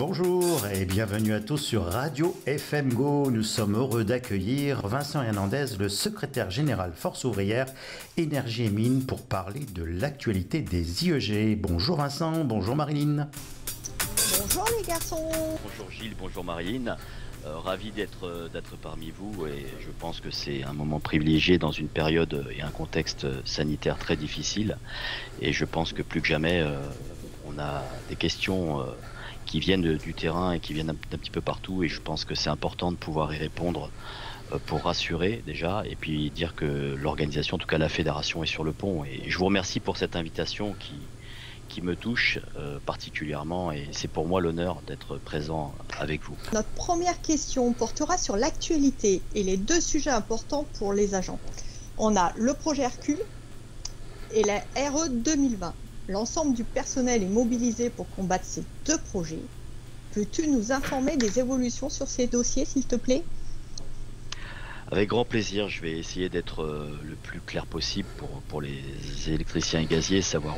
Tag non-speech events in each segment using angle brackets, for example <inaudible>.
Bonjour et bienvenue à tous sur Radio FM Go. Nous sommes heureux d'accueillir Vincent Hernandez, le secrétaire général Force ouvrière, Énergie et Mines, pour parler de l'actualité des IEG. Bonjour Vincent, bonjour Marilyn. Bonjour les garçons. Bonjour Gilles, bonjour Marilyn. Euh, ravi euh, d'être parmi vous et je pense que c'est un moment privilégié dans une période et un contexte sanitaire très difficile et je pense que plus que jamais euh, on a des questions qui viennent du terrain et qui viennent d'un petit peu partout. Et je pense que c'est important de pouvoir y répondre euh, pour rassurer déjà et puis dire que l'organisation, en tout cas la fédération, est sur le pont. Et je vous remercie pour cette invitation qui, qui me touche euh, particulièrement et c'est pour moi l'honneur d'être présent avec vous. Notre première question portera sur l'actualité et les deux sujets importants pour les agents. On a le projet Hercule et la RE 2020. L'ensemble du personnel est mobilisé pour combattre ces deux projets. Peux-tu nous informer des évolutions sur ces dossiers, s'il te plaît Avec grand plaisir, je vais essayer d'être euh, le plus clair possible pour, pour les électriciens et gaziers, savoir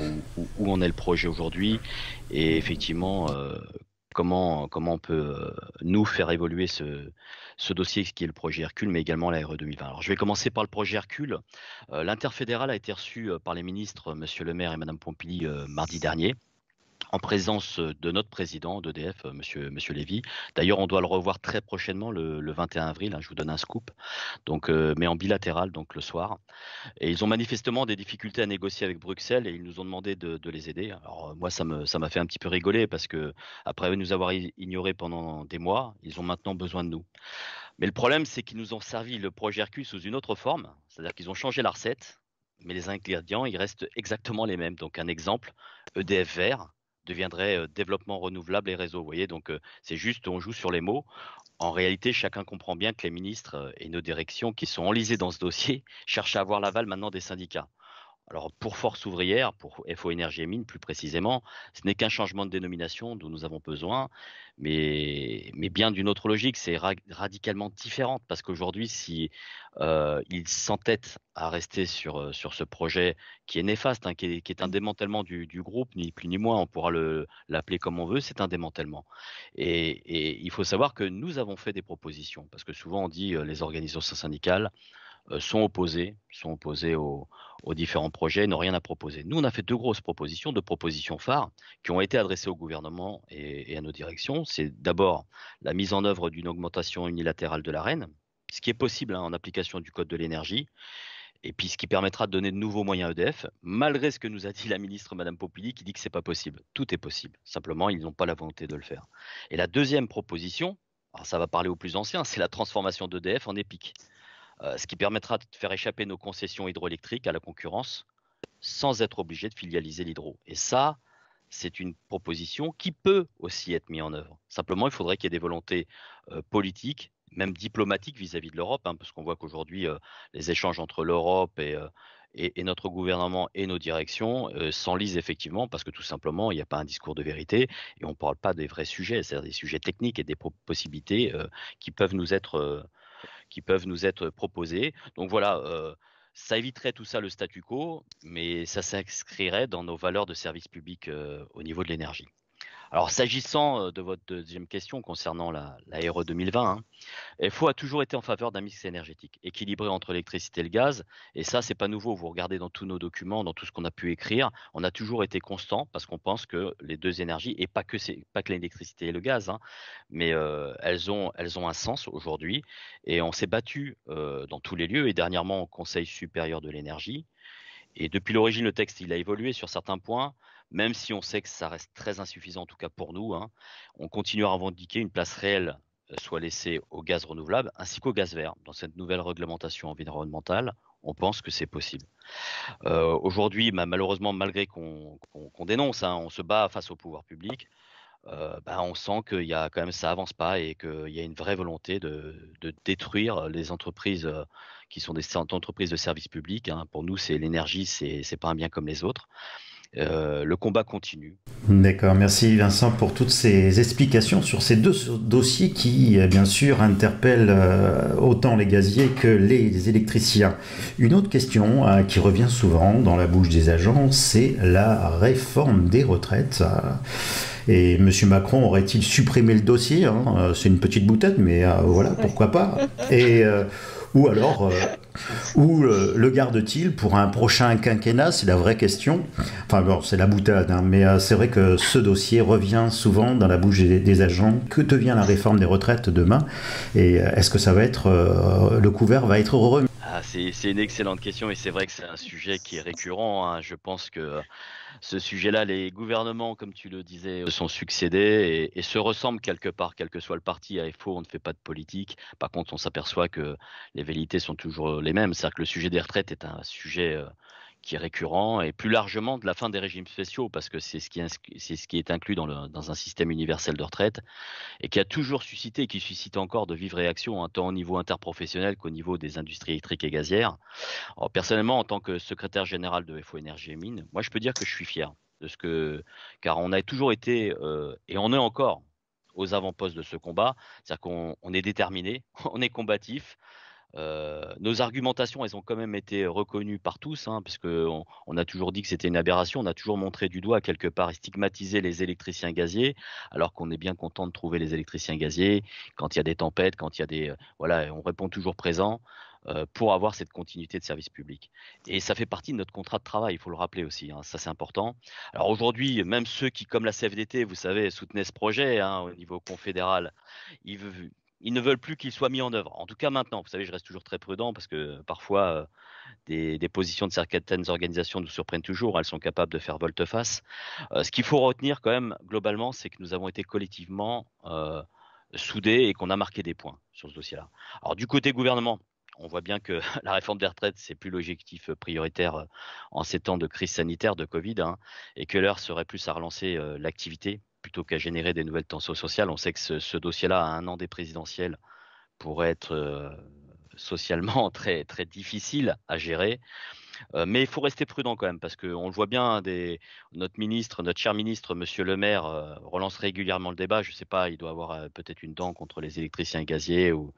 où, en est le projet aujourd'hui. Et effectivement, euh, euh, comment, on peut euh, nous faire évoluer ce, ce, dossier qui est le projet Hercule, mais également la RE 2020. Alors, je vais commencer par le projet Hercule. Euh, l'interfédéral a été reçu par les ministres, M. Le Maire et Mme Pompili, mardi dernier en présence euh, de notre président d'EDF, euh, monsieur, monsieur Lévy. D'ailleurs, on doit le revoir très prochainement, le, 21 avril, hein, je vous donne un scoop, donc, euh, mais en bilatéral, donc le soir. Et ils ont manifestement des difficultés à négocier avec Bruxelles et ils nous ont demandé de, les aider. Alors, moi, ça m'a fait un petit peu rigoler parce que, après nous avoir ignorés pendant des mois, ils ont maintenant besoin de nous. Mais le problème, c'est qu'ils nous ont servi le projet RQ sous une autre forme, c'est-à-dire qu'ils ont changé la recette, mais les ingrédients, ils restent exactement les mêmes. Donc un exemple, EDF vert, deviendrait développement renouvelable et réseau. Vous voyez, donc c'est juste, on joue sur les mots. En réalité, chacun comprend bien que les ministres et nos directions qui sont enlisés dans ce dossier <laughs> cherchent à avoir l'aval maintenant des syndicats. Alors pour Force ouvrière, pour FO Énergie et Mines plus précisément, ce n'est qu'un changement de dénomination dont nous avons besoin, mais, bien d'une autre logique, c'est radicalement différente parce qu'aujourd'hui, si euh, ils s'entêtent à rester euh, sur, ce projet qui est néfaste, hein, qui, est, un démantèlement du, groupe, ni plus ni moins, on pourra l'appeler comme on veut, c'est un démantèlement. Et, il faut savoir que nous avons fait des propositions, parce que souvent on dit euh, les organisations syndicales, euh, sont opposés, sont opposés aux, différents projets, n'ont rien à proposer. Nous, on a fait deux grosses propositions, deux propositions phares qui ont été adressées au gouvernement et, à nos directions. C'est d'abord la mise en œuvre d'une augmentation unilatérale de la reine, ce qui est possible hein, en application du Code de l'énergie, et puis ce qui permettra de donner de nouveaux moyens à EDF, malgré ce que nous a dit la ministre Mme Popili, qui dit que ce n'est pas possible. Tout est possible. Simplement, ils n'ont pas la volonté de le faire. Et la deuxième proposition, ça va parler aux plus anciens, c'est la transformation d'EDF en EPIC. Euh, ce qui permettra de faire échapper nos concessions hydroélectriques à la concurrence sans être obligé de filialiser l'hydro. Et ça, c'est une proposition qui peut aussi être mise en œuvre. Simplement, il faudrait qu'il y ait des volontés euh, politiques, même diplomatiques vis-à-vis de l'Europe, hein, parce qu'on voit qu'aujourd'hui, euh, les échanges entre l'Europe et, et, notre gouvernement et nos directions s'enlisent effectivement, parce que tout simplement, il n'y a pas un discours de vérité, et on ne parle pas des vrais sujets, c'est-à-dire des sujets techniques et des possibilités qui peuvent nous être qui peuvent nous être proposés. Donc voilà, euh, ça éviterait tout ça le statu quo, mais ça s'inscrirait dans nos valeurs de service public euh, au niveau de l'énergie. Alors, s'agissant euh, de votre deuxième question concernant l'aéro 2020, hein, FO a toujours été en faveur d'un mix énergétique équilibré entre l'électricité et le gaz. Et ça, n'est pas nouveau. Vous regardez dans tous nos documents, dans tout ce qu'on a pu écrire, on a toujours été constant parce qu'on pense que les deux énergies, et pas que, que l'électricité et le gaz, hein, mais euh, elles, ont, un sens aujourd'hui. Et on s'est battu euh, dans tous les lieux et dernièrement au Conseil supérieur de l'énergie. Et depuis l'origine, le texte, il a évolué sur certains points même si on sait que ça reste très insuffisant, en tout cas pour nous, hein, on continue à revendiquer une place réelle euh, soit laissée au gaz renouvelable ainsi qu'au gaz vert. Dans cette nouvelle réglementation environnementale, on pense que c'est possible. Euh, aujourd'hui, malheureusement, malgré qu'on dénonce, hein, on se bat face au pouvoir public, euh, bah, on sent que y a quand même ça avance pas et qu'il y a une vraie volonté de, détruire les entreprises qui sont des entreprises de services publics. Hein. Pour nous, c'est l'énergie, c'est pas un bien comme les autres. Euh, le combat continue. D'accord, merci Vincent pour toutes ces explications sur ces deux dossiers qui, euh, bien sûr, interpellent euh, autant les gaziers que les électriciens. Une autre question qui revient souvent dans la bouche des agents, c'est la réforme des retraites. Et M. Macron aurait-il supprimé le dossier hein C'est une petite boutade, mais voilà, pourquoi pas. <laughs> Et ou alors, euh, où euh, le garde-t-il pour un prochain quinquennat C'est la vraie question. Enfin, bon, c'est la boutade, hein, mais euh, c'est vrai que ce dossier revient souvent dans la bouche des, agents. Que devient la réforme des retraites demain Et est-ce que ça va être. le couvert va être remis c'est une excellente question et c'est vrai que c'est un sujet qui est récurrent. Hein. Je pense que ce sujet-là, les gouvernements, comme tu le disais, se sont succédés et, se ressemblent quelque part, quel que soit le parti. À FO, on ne fait pas de politique. Par contre, on s'aperçoit que les vérités sont toujours les mêmes. C'est-à-dire que le sujet des retraites est un sujet euh, qui est récurrent, et plus largement de la fin des régimes spéciaux, parce que c'est ce, ce, qui est inclus dans, le, dans, un système universel de retraite, et qui a toujours suscité, et qui suscite encore de vives réactions, hein, tant au niveau interprofessionnel qu'au niveau des industries électriques et gazières. personnellement, en tant que secrétaire général de FO Énergie et Mines, moi je peux dire que je suis fier de ce que, car on a toujours été, euh, et on est encore, aux avant-postes de ce combat, c'est-à-dire qu'on est déterminé, <laughs> on est combatif, nos argumentations, elles ont quand même été reconnues par tous, hein, puisqu'on on a toujours dit que c'était une aberration, on a toujours montré du doigt quelque part et stigmatisé les électriciens gaziers, alors qu'on est bien content de trouver les électriciens gaziers quand il y a des tempêtes, quand il y a des... voilà, on répond toujours présent pour avoir cette continuité de service public. Et ça fait partie de notre contrat de travail, il faut le rappeler aussi, hein, ça c'est important. Alors aujourd'hui, même ceux qui, comme la CFDT, vous savez, soutenaient ce projet hein, au niveau confédéral, ils veulent ils ne veulent plus qu'il soit mis en œuvre. En tout cas, maintenant, vous savez, je reste toujours très prudent parce que euh, parfois, euh, des, positions de certaines organisations nous surprennent toujours. Elles sont capables de faire volte-face. Euh, ce qu'il faut retenir quand même, globalement, c'est que nous avons été collectivement soudés et qu'on a marqué des points sur ce dossier-là. Alors, du côté gouvernement, on voit bien que <laughs> la réforme des retraites, c'est plus l'objectif prioritaire en ces temps de crise sanitaire, de Covid, hein, et que l'heure serait plus à relancer l'activité plutôt qu'à générer des nouvelles tensions sociales. On sait que ce, dossier-là, à un an des présidentielles, pourrait être euh, socialement <laughs> très, très difficile à gérer. Euh, mais il faut rester prudent quand même, parce qu'on le voit bien, notre ministre, notre cher ministre, Monsieur Le Maire, euh, relance régulièrement le débat. Je ne sais pas, il doit avoir peut-être une dent contre les électriciens gaziers ou,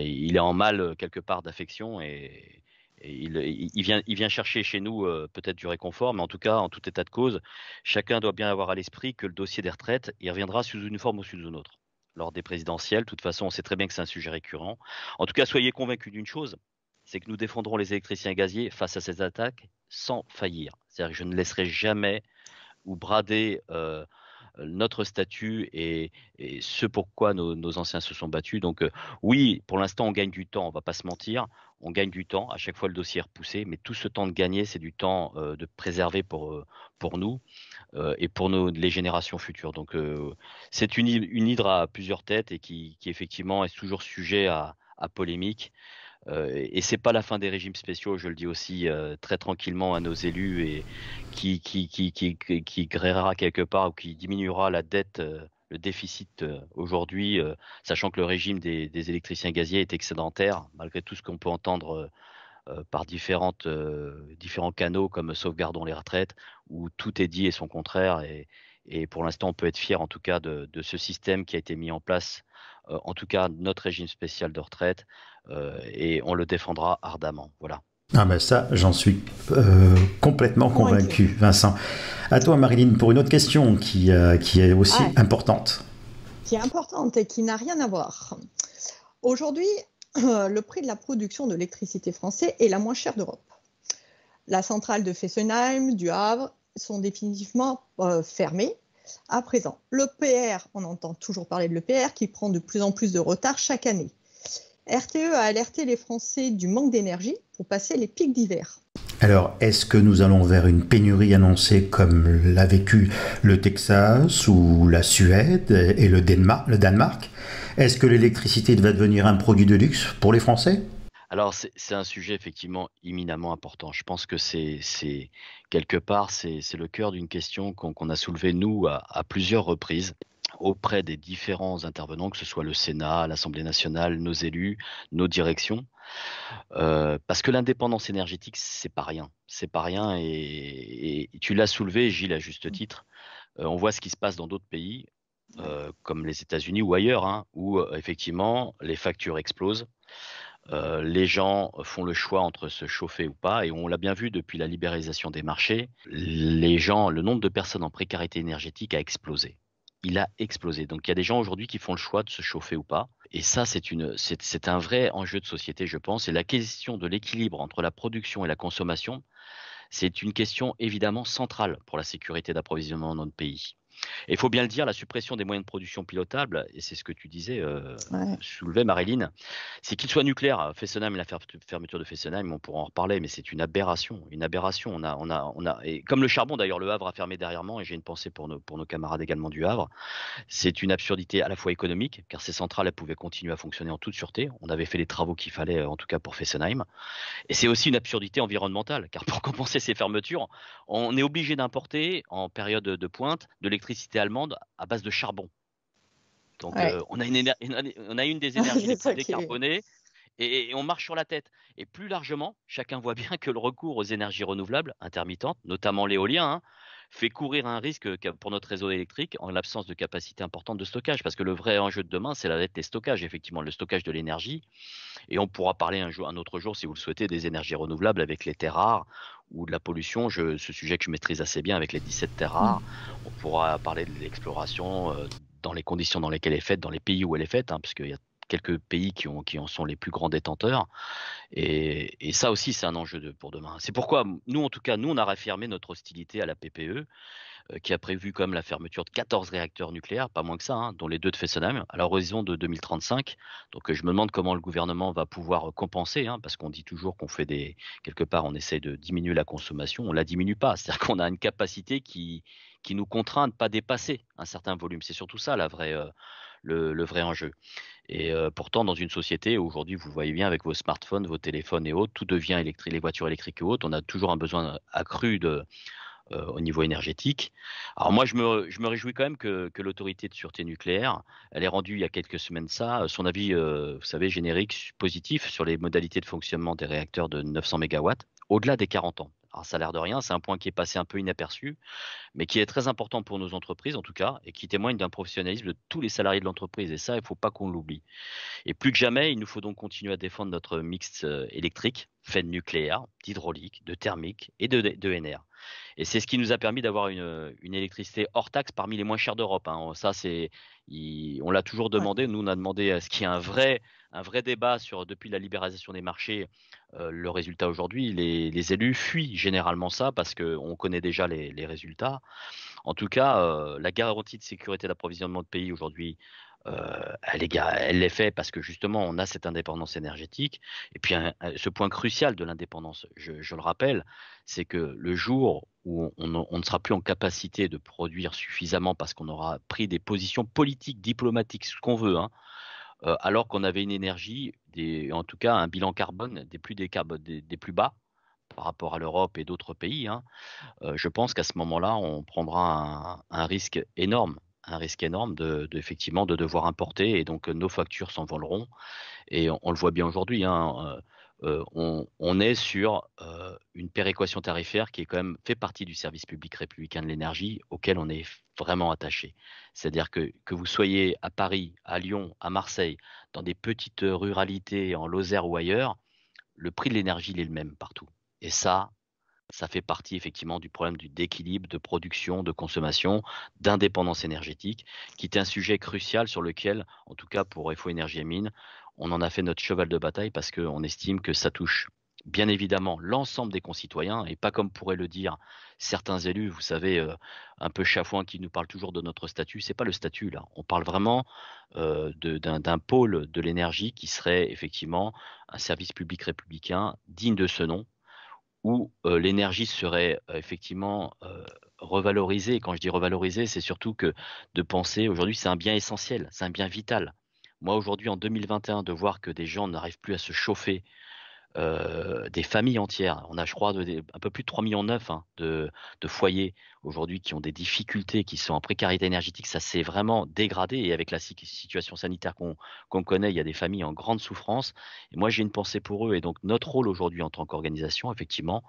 il est en mal quelque part d'affection et il, vient, chercher chez nous euh, peut-être du réconfort, mais en tout cas, en tout état de cause, chacun doit bien avoir à l'esprit que le dossier des retraites, il reviendra sous une forme ou sous une autre lors des présidentielles. De toute façon, on sait très bien que c'est un sujet récurrent. En tout cas, soyez convaincus d'une chose, c'est que nous défendrons les électriciens gaziers face à ces attaques sans faillir. C'est-à-dire que je ne laisserai jamais ou brader euh, euh, notre statut et, ce pourquoi nos, nos, anciens se sont battus. Donc euh, oui, pour l'instant, on gagne du temps, on va pas se mentir. On gagne du temps, à chaque fois le dossier est repoussé, mais tout ce temps de gagner, c'est du temps euh, de préserver pour, pour nous et pour les générations futures. Donc c'est une, hydre à plusieurs têtes et qui, effectivement est toujours sujet à, à polémique. Euh, et et c'est pas la fin des régimes spéciaux, je le dis aussi euh, très tranquillement à nos élus, et qui, qui, qui, quelque part ou qui diminuera la dette, euh, le déficit aujourd'hui, sachant que le régime des, électriciens gaziers est excédentaire, malgré tout ce qu'on peut entendre par différents canaux comme Sauvegardons les retraites, où tout est dit et son contraire. Et pour l'instant, on peut être fier en tout cas de, ce système qui a été mis en place, euh, en tout cas notre régime spécial de retraite, euh, et on le défendra ardemment. Voilà. Ah ben ça, j'en suis euh, complètement convaincu, Vincent. À toi, Marilyn, pour une autre question qui, qui est aussi importante. Qui est importante et qui n'a rien à voir. Aujourd'hui, <clears throat> le prix de la production de l'électricité français est la moins chère d'Europe. La centrale de Fessenheim, du Havre, sont définitivement euh, fermés à présent. Le on entend toujours parler de l'EPR qui prend de plus en plus de retard chaque année. RTE a alerté les Français du manque d'énergie pour passer les pics d'hiver. Alors, est-ce que nous allons vers une pénurie annoncée comme l'a vécu le Texas ou la Suède et le le Danemark Est-ce que l'électricité va devenir un produit de luxe pour les Français alors, c'est un sujet effectivement imminemment important. Je pense que c'est quelque part, c'est le cœur d'une question qu'on a soulevée, nous, à, plusieurs reprises auprès des différents intervenants, que ce soit le Sénat, l'Assemblée nationale, nos élus, nos directions. Euh, parce que l'indépendance énergétique, c'est pas rien. C'est pas rien et, tu l'as soulevé, Gilles, à juste mmh. titre. Euh, on voit ce qui se passe dans d'autres pays, euh, comme les États-Unis ou ailleurs, hein, où effectivement les factures explosent. Euh, les gens font le choix entre se chauffer ou pas, et on l'a bien vu depuis la libéralisation des marchés, les gens, le nombre de personnes en précarité énergétique a explosé. Il a explosé. Donc il y a des gens aujourd'hui qui font le choix de se chauffer ou pas. Et ça, c'est un vrai enjeu de société, je pense. Et la question de l'équilibre entre la production et la consommation, c'est une question évidemment centrale pour la sécurité d'approvisionnement de notre pays. Et il faut bien le dire, la suppression des moyens de production pilotables, et c'est ce que tu disais, euh, Marilyn, c'est qu'il soit nucléaire, Fessenheim, la fermeture de Fessenheim, on pourra en reparler, mais c'est une aberration, une aberration. On a, on a, et comme le charbon d'ailleurs, le Havre a fermé derrière moi, et j'ai une pensée pour nos, pour nos camarades également du Havre, c'est une absurdité à la fois économique, car ces centrales, elles pouvaient continuer à fonctionner en toute sûreté, on avait fait les travaux qu'il fallait, euh, en tout cas pour Fessenheim, et c'est aussi une absurdité environnementale, car pour <laughs> compenser ces fermetures, on est obligé d'importer en période de pointe de l'électricité électricité allemande à base de charbon. Donc euh, on, a une on, a une des <laughs> énergies décarbonées et, on marche sur la tête. Et plus largement, chacun voit bien que le recours aux énergies renouvelables intermittentes, notamment l'éolien, hein, fait courir un risque pour notre réseau électrique en l'absence de capacité importante de stockage. Parce que le vrai enjeu de demain, c'est la dette des stockages, effectivement, le stockage de l'énergie. Et on pourra parler un, jour, un autre jour, si vous le souhaitez, des énergies renouvelables avec les terres rares ou de la pollution, je, ce sujet que je maîtrise assez bien avec les 17 terres mmh. rares, on pourra parler de l'exploration euh, dans les conditions dans lesquelles elle est faite, dans les pays où elle est faite, hein, qu'il y a quelques pays qui, en sont les plus grands détenteurs. Et, ça aussi, c'est un enjeu pour demain. C'est pourquoi, nous, en tout cas, nous, on a réaffirmé notre hostilité à la PPE, euh, qui a prévu comme la fermeture de 14 réacteurs nucléaires, pas moins que ça, hein, dont les deux de Fessenheim, à l'horizon de 2035. Donc, euh, je me demande comment le gouvernement va pouvoir euh, compenser, hein, parce qu'on dit toujours qu'on fait des. Quelque part, on essaie de diminuer la consommation, on ne la diminue pas. <laughs> C'est-à-dire qu'on a une capacité qui, nous contraint de ne pas dépasser un certain volume. C'est surtout ça la vraie, le, vrai enjeu. Et euh, pourtant, dans une société, aujourd'hui, vous voyez bien avec vos smartphones, vos téléphones et autres, tout devient électrique, les voitures électriques et autres, on a toujours un besoin euh, accru euh, au niveau énergétique. Alors moi, je me, réjouis quand même que, l'autorité de sûreté nucléaire, elle est rendue il y a quelques semaines ça, son avis, vous savez, générique, positif sur les modalités de fonctionnement des réacteurs de 900 MW au-delà des 40 ans salaire ça a l'air de rien, c'est un point qui est passé un peu inaperçu, mais qui est très important pour nos entreprises en tout cas, et qui témoigne d'un professionnalisme de tous les salariés de l'entreprise. Et ça, il ne faut pas qu'on l'oublie. Et plus que jamais, il nous faut donc continuer à défendre notre mix euh, électrique, fait de nucléaire, d'hydraulique, de thermique et de, NR. Et c'est ce qui nous a permis d'avoir une, électricité hors taxe parmi les moins chères d'Europe. Hein. Ça, c'est, on l'a toujours demandé. Nous, on a demandé à ce qu'il y ait un vrai un vrai débat sur, depuis la libéralisation des marchés, euh, le résultat aujourd'hui. Les, élus fuient généralement ça parce qu'on connaît déjà les, résultats. En tout cas, euh, la garantie de sécurité d'approvisionnement de pays aujourd'hui, euh, elle, est, elle faite parce que justement, on a cette indépendance énergétique. Et puis, ce point crucial de l'indépendance, je, le rappelle, c'est que le jour où on, on, ne sera plus en capacité de produire suffisamment parce qu'on aura pris des positions politiques, diplomatiques, ce qu'on veut, hein, euh, alors qu'on avait une énergie, en tout cas un bilan carbone des plus, bas par rapport à l'Europe et d'autres pays, hein. euh, je pense qu'à ce moment-là, on prendra un, risque énorme un risque énorme de, de, effectivement de devoir importer et donc euh, nos factures s'envoleront et on, le voit bien aujourd'hui hein, on, est sur une péréquation tarifaire qui est quand même fait partie du service public républicain de l'énergie auquel on est vraiment attaché. C'est-à-dire que, que vous soyez à Paris, à Lyon, à Marseille, dans des petites ruralités en Lozère ou ailleurs, le prix de l'énergie il est le même partout. Et ça, ça fait partie effectivement du problème du déquilibre de production, de consommation, d'indépendance énergétique, qui est un sujet crucial sur lequel, en tout cas pour EFO Énergie Mine, on en a fait notre cheval de bataille parce qu'on estime que ça touche bien évidemment l'ensemble des concitoyens et pas comme pourraient le dire certains élus, vous savez, euh, un peu chafouin qui nous parlent toujours de notre statut. Ce n'est pas le statut là. On parle vraiment euh, d'un pôle de l'énergie qui serait effectivement un service public républicain digne de ce nom, où euh, l'énergie serait euh, effectivement euh, revalorisée. quand je dis revalorisée, c'est surtout que de penser aujourd'hui, c'est un bien essentiel, c'est un bien vital. Moi, aujourd'hui, en 2021, de voir que des gens n'arrivent plus à se chauffer, euh, des familles entières. On a, je crois, de, un peu plus de 3,9 millions hein, de, foyers aujourd'hui qui ont des difficultés, qui sont en précarité énergétique. Ça s'est vraiment dégradé. Et avec la situation sanitaire qu'on connaît, il y a des familles en grande souffrance. Et moi, j'ai une pensée pour eux. Et donc, notre rôle aujourd'hui en tant qu'organisation, effectivement,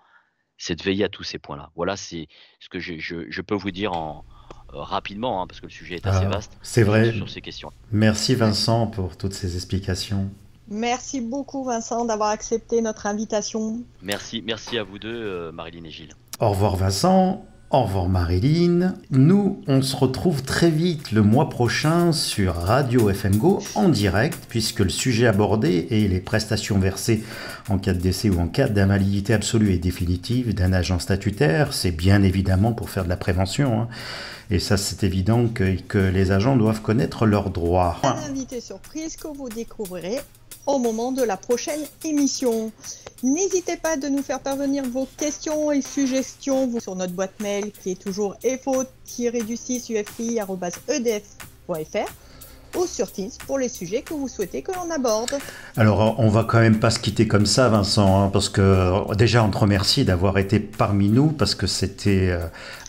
c'est de veiller à tous ces points-là. Voilà, c'est ce que je, peux vous dire en, euh, rapidement, hein, parce que le sujet est assez ah, vaste. vrai. Sur ces questions. Merci Vincent pour toutes ces explications. Merci beaucoup Vincent d'avoir accepté notre invitation. Merci, merci à vous deux, euh, Marilyn et Gilles. Au revoir Vincent, au revoir Marilyn. Nous, on se retrouve très vite le mois prochain sur Radio FMGO en direct, puisque le sujet abordé et les prestations versées en cas de décès ou en cas d'invalidité absolue et définitive d'un agent statutaire, c'est bien évidemment pour faire de la prévention. Hein. Et ça, c'est évident que, que, les agents doivent connaître leurs droits. Un invité surprise que vous découvrirez au moment de la prochaine émission. N'hésitez pas de nous faire parvenir vos questions et suggestions sur notre boîte mail qui est toujours efo du 6 Ufi@edf.fr ou sur Teams pour les sujets que vous souhaitez que l'on aborde. Alors, on va quand même pas se quitter comme ça, Vincent, hein, parce que déjà, on te remercie d'avoir été parmi nous, parce que c'était euh,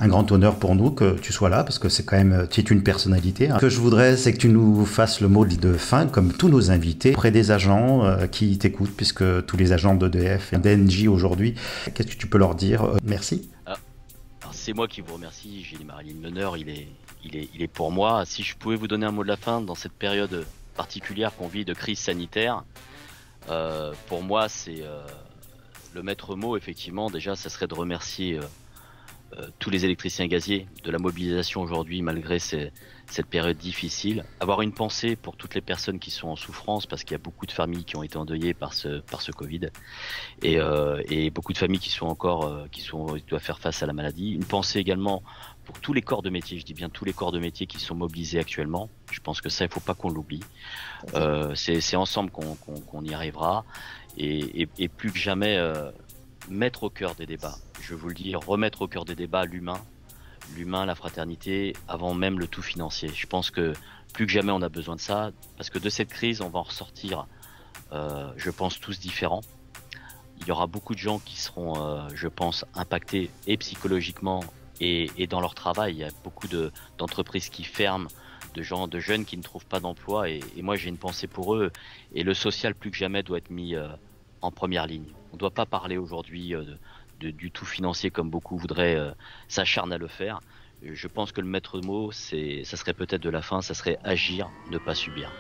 un grand honneur pour nous que tu sois là, parce que c'est quand même, tu euh, es une personnalité. Hein. Ce que je voudrais, c'est que tu nous fasses le mot de fin, comme tous nos invités, auprès des agents euh, qui t'écoutent, puisque tous les agents d'EDF et d'ENJ aujourd'hui, qu'est-ce que tu peux leur dire Merci. Ah, c'est moi qui vous remercie. Gilles Marilyn, l'honneur, il est, il, est, il est pour moi. Si je pouvais vous donner un mot de la fin dans cette période particulière qu'on vit de crise sanitaire, euh, pour moi, c'est euh, le maître mot, effectivement. Déjà, ça serait de remercier euh, tous les électriciens gaziers de la mobilisation aujourd'hui, malgré ces, cette période difficile. Avoir une pensée pour toutes les personnes qui sont en souffrance, parce qu'il y a beaucoup de familles qui ont été endeuillées par ce, par ce Covid, et, euh, et beaucoup de familles qui sont encore, euh, qui, sont, qui doivent faire face à la maladie. Une pensée également pour tous les corps de métier, je dis bien tous les corps de métier qui sont mobilisés actuellement. Je pense que ça, il faut pas qu'on l'oublie. Euh, c'est ensemble qu'on y arrivera, et, et, plus que jamais, mettre au cœur des débats. Je vous le dis, remettre au cœur des débats l'humain, l'humain, la fraternité, avant même le tout financier. Je pense que plus que jamais on a besoin de ça, parce que de cette crise, on va en ressortir, euh, je pense, tous différents. Il y aura beaucoup de gens qui seront, euh, je pense, impactés et psychologiquement et, dans leur travail. Il y a beaucoup d'entreprises qui ferment, de gens, de jeunes qui ne trouvent pas d'emploi. Et, moi, j'ai une pensée pour eux. Et le social, plus que jamais, doit être mis euh, en première ligne. On ne doit pas parler aujourd'hui du tout financier comme beaucoup voudraient euh, s'acharner s'acharnent à le faire. Je pense que le maître mot, ça serait peut-être de la fin, ça serait agir, ne pas subir.